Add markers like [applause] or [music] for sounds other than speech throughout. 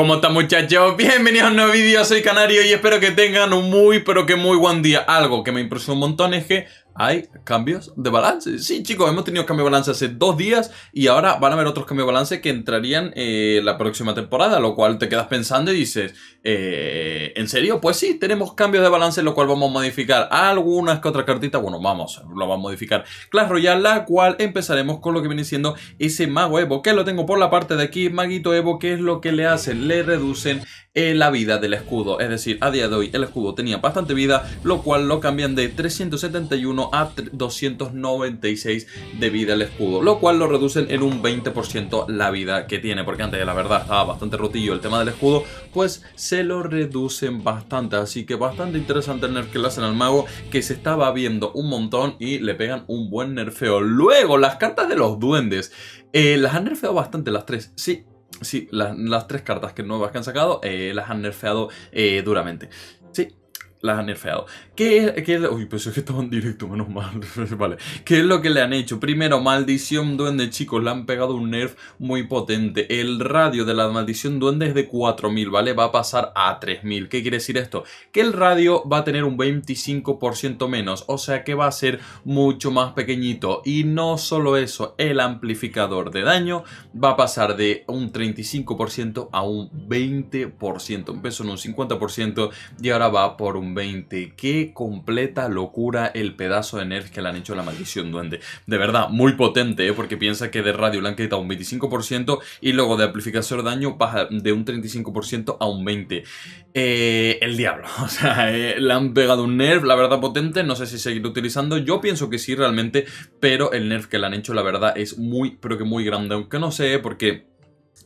¿Cómo están muchachos? Bienvenidos a un nuevo vídeo, soy Canario y espero que tengan un muy pero que muy buen día. Algo que me impresionó un montón es que hay cambios de balance. Sí, chicos, hemos tenido cambio de balance hace dos días y ahora van a haber otros cambios de balance que entrarían eh, la próxima temporada, lo cual te quedas pensando y dices, eh, ¿en serio? Pues sí, tenemos cambios de balance, lo cual vamos a modificar algunas que otras cartitas. Bueno, vamos, lo vamos a modificar. Clash Royale, la cual empezaremos con lo que viene siendo ese mago Evo, que lo tengo por la parte de aquí, maguito Evo, ¿qué es lo que le hacen, le reducen la vida del escudo. Es decir, a día de hoy el escudo tenía bastante vida, lo cual lo cambian de 371 a 296 de vida el escudo, lo cual lo reducen en un 20% la vida que tiene, porque antes la verdad estaba bastante rotillo el tema del escudo, pues se lo reducen bastante, así que bastante interesante el nerf que le hacen al mago, que se estaba viendo un montón y le pegan un buen nerfeo. Luego, las cartas de los duendes, eh, las han nerfeado bastante las tres, sí, Sí, las tres cartas que nuevas que han sacado eh, las han nerfeado eh, duramente. Sí, las han nerfeado. ¿Qué es, que directo, menos mal. [laughs] vale. ¿Qué es lo que le han hecho? Primero, maldición duende, chicos. Le han pegado un nerf muy potente. El radio de la maldición duende es de 4000, ¿vale? Va a pasar a 3000. ¿Qué quiere decir esto? Que el radio va a tener un 25% menos. O sea que va a ser mucho más pequeñito. Y no solo eso, el amplificador de daño va a pasar de un 35% a un 20%. Empezó en un 50% y ahora va por un 20. Qué completa locura el pedazo de nerf que le han hecho a la maldición duende. De verdad, muy potente, ¿eh? porque piensa que de radio le han quitado un 25% y luego de amplificación de daño baja de un 35% a un 20%. Eh, el diablo, [laughs] o sea, eh, le han pegado un nerf, la verdad potente, no sé si seguir utilizando, yo pienso que sí realmente, pero el nerf que le han hecho la verdad es muy, pero que muy grande, aunque no sé, porque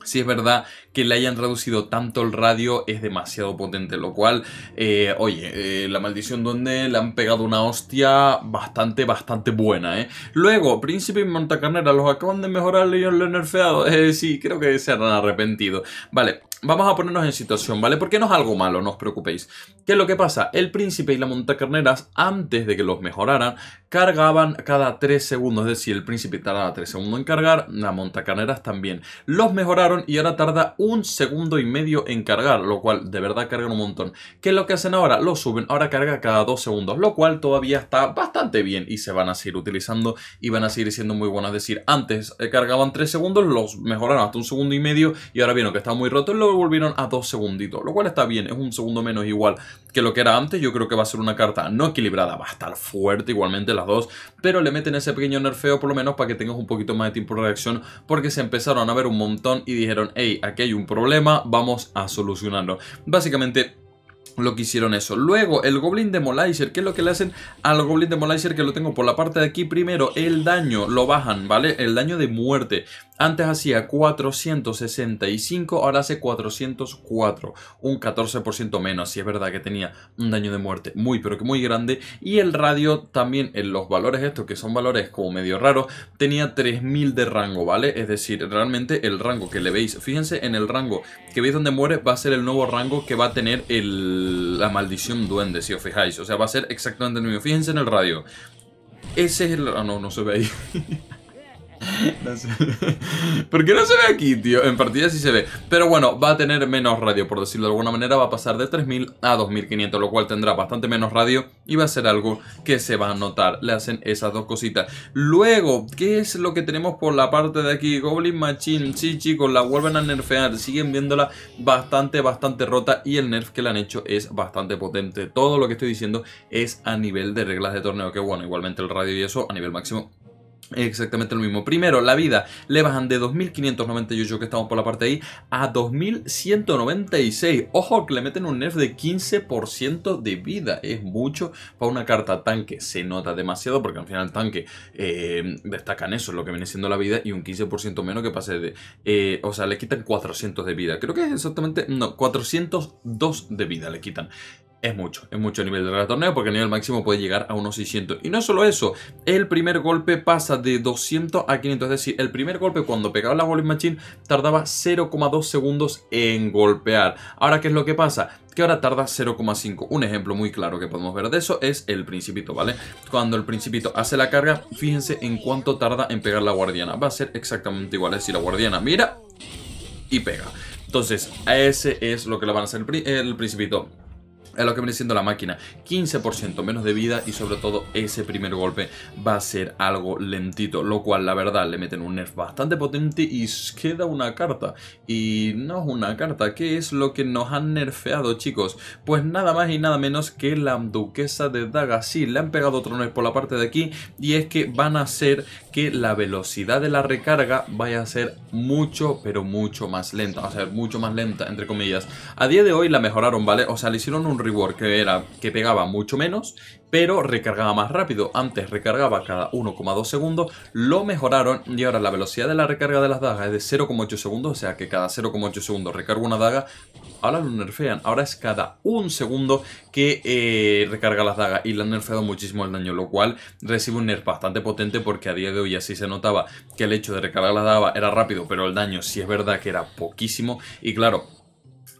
si es verdad que le hayan traducido tanto el radio es demasiado potente, lo cual, eh, oye, eh, la maldición donde le han pegado una hostia bastante, bastante buena, ¿eh? Luego, Príncipe y montacarneras los acaban de mejorar y han nerfeado, [laughs] eh, sí, creo que se han arrepentido. Vale, vamos a ponernos en situación, ¿vale? Porque no es algo malo, no os preocupéis. ¿Qué es lo que pasa? El príncipe y la montacarneras, antes de que los mejoraran, cargaban cada 3 segundos. Es decir, el príncipe tardaba 3 segundos en cargar, La montacarneras también. Los mejoraron y ahora tarda un segundo y medio en cargar, lo cual de verdad cargan un montón. ¿Qué es lo que hacen ahora? Lo suben, ahora carga cada dos segundos, lo cual todavía está bastante bien y se van a seguir utilizando y van a seguir siendo muy buenas, Es decir, antes eh, cargaban tres segundos, los mejoraron hasta un segundo y medio y ahora vieron que está muy roto y lo volvieron a dos segunditos, lo cual está bien, es un segundo menos igual que lo que era antes. Yo creo que va a ser una carta no equilibrada, va a estar fuerte igualmente las dos, pero le meten ese pequeño nerfeo por lo menos para que tengas un poquito más de tiempo de reacción porque se empezaron a ver un montón y dijeron, hey, aquí hay un problema, vamos a solucionarlo. Básicamente lo que hicieron eso. Luego, el Goblin Demolizer, ¿qué es lo que le hacen al Goblin Demolizer? Que lo tengo por la parte de aquí primero, el daño, lo bajan, ¿vale? El daño de muerte. Antes hacía 465, ahora hace 404, un 14% menos, si es verdad que tenía un daño de muerte muy pero que muy grande, y el radio también en los valores estos, que son valores como medio raros, tenía 3000 de rango, ¿vale? Es decir, realmente el rango que le veis, fíjense en el rango que veis donde muere, va a ser el nuevo rango que va a tener la maldición duende, si os fijáis, o sea, va a ser exactamente el mismo, fíjense en el radio. Ese es el... Ah, no, no se ve ahí. [laughs] ¿Por [laughs] qué Porque no se ve aquí, tío. En partida sí se ve. Pero bueno, va a tener menos radio, por decirlo de alguna manera. Va a pasar de 3000 a 2500, lo cual tendrá bastante menos radio. Y va a ser algo que se va a notar. Le hacen esas dos cositas. Luego, ¿qué es lo que tenemos por la parte de aquí? Goblin Machine. Sí, chicos, la vuelven a nerfear. Siguen viéndola bastante, bastante rota. Y el nerf que le han hecho es bastante potente. Todo lo que estoy diciendo es a nivel de reglas de torneo. Que bueno, igualmente el radio y eso a nivel máximo Exactamente lo mismo. Primero, la vida le bajan de 2.598, que estamos por la parte de ahí, a 2.196. Ojo, que le meten un nerf de 15% de vida. Es mucho para una carta tanque. Se nota demasiado porque al final tanque eh, destacan eso, lo que viene siendo la vida, y un 15% menos que pase de... Eh, o sea, le quitan 400 de vida. Creo que es exactamente... No, 402 de vida le quitan es mucho, es mucho el nivel de la porque a nivel máximo puede llegar a unos 600. Y no solo eso, el primer golpe pasa de 200 a 500, es decir, el primer golpe cuando pegaba la Wallet Machine tardaba 0,2 segundos en golpear. Ahora, ¿qué es lo que pasa? que ahora tarda 0,5. Un ejemplo muy claro que podemos ver de eso es el principito, ¿vale? Cuando el principito hace la carga, fíjense en cuánto tarda en pegar la guardiana. Va a ser exactamente igual, es decir, la guardiana mira y pega. Entonces, a ese es lo que le van a hacer el principito es lo que viene siendo la máquina. 15% menos de vida y sobre todo ese primer golpe va a ser algo lentito, lo cual la verdad le meten un nerf bastante potente y queda una carta. Y no es una carta, ¿qué es lo que nos han nerfeado chicos? Pues nada más y nada menos que la duquesa de Daga. Sí, le han pegado otro nerf por la parte de aquí y es que van a hacer que la velocidad de la recarga vaya a ser mucho, pero mucho más lenta. O sea, mucho más lenta, entre comillas. A día de hoy la mejoraron, ¿vale? O sea, le hicieron un reward que, era, que pegaba mucho menos, pero recargaba más rápido. Antes recargaba cada 1,2 segundos, lo mejoraron y ahora la velocidad de la recarga de las dagas es de 0,8 segundos, o sea que cada 0,8 segundos recarga una daga. Ahora lo nerfean, ahora es cada un segundo que eh, recarga las dagas y le han nerfeado muchísimo el daño, lo cual recibe un nerf bastante potente porque a día de hoy así se notaba que el hecho de recargar las dagas era rápido, pero el daño sí es verdad que era poquísimo y claro,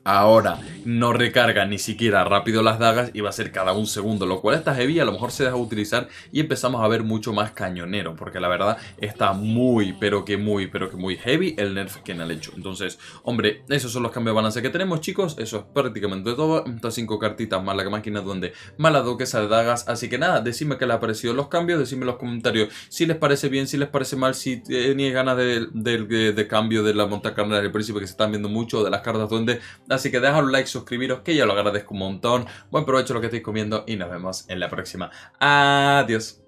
Ahora no recarga ni siquiera rápido las dagas y va a ser cada un segundo, lo cual está heavy, a lo mejor se deja utilizar y empezamos a ver mucho más cañonero, porque la verdad está muy, pero que muy, pero que muy heavy el nerf que han hecho. Entonces, hombre, esos son los cambios de balance que tenemos, chicos, eso es prácticamente todo, estas cinco cartitas más la máquina donde Mala la doquesa de dagas, así que nada, decime que les ha parecido los cambios, decime en los comentarios si les parece bien, si les parece mal, si tenéis ganas de, de, cambio de la montacarnera del príncipe que se están viendo mucho, de las cartas donde Así que dejad un like, suscribiros, que yo lo agradezco un montón. Buen provecho lo que estáis comiendo y nos vemos en la próxima. Adiós.